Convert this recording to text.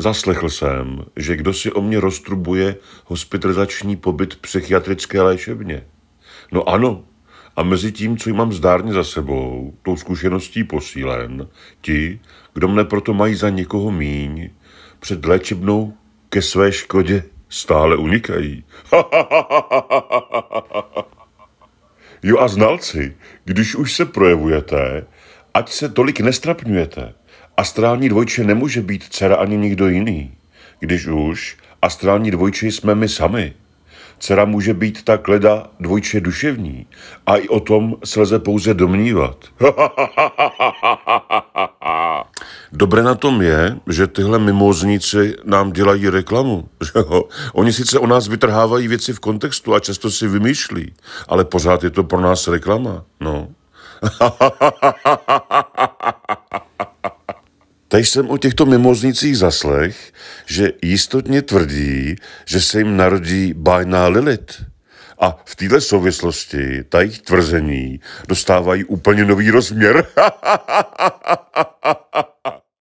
Zaslechl jsem, že kdo si o mě roztrubuje hospitalizační pobyt psychiatrické léčebně. No ano, a mezi tím, co mám zdárně za sebou, tou zkušeností posílen, ti, kdo mne proto mají za někoho míň, před léčebnou ke své škodě stále unikají. jo a znalci, když už se projevujete, ať se tolik nestrapňujete. Astrální dvojče nemůže být dcera ani nikdo jiný. Když už, astrální dvojče jsme my sami. Dcera může být ta kleda dvojče duševní a i o tom se lze pouze domnívat. Dobré na tom je, že tyhle mimozníci nám dělají reklamu. Oni sice o nás vytrhávají věci v kontextu a často si vymýšlí, ale pořád je to pro nás reklama. No. Tady jsem o těchto mimoznicích zaslech, že jistotně tvrdí, že se jim narodí bájná lilit, A v této souvislosti ta jejich tvrzení dostávají úplně nový rozměr.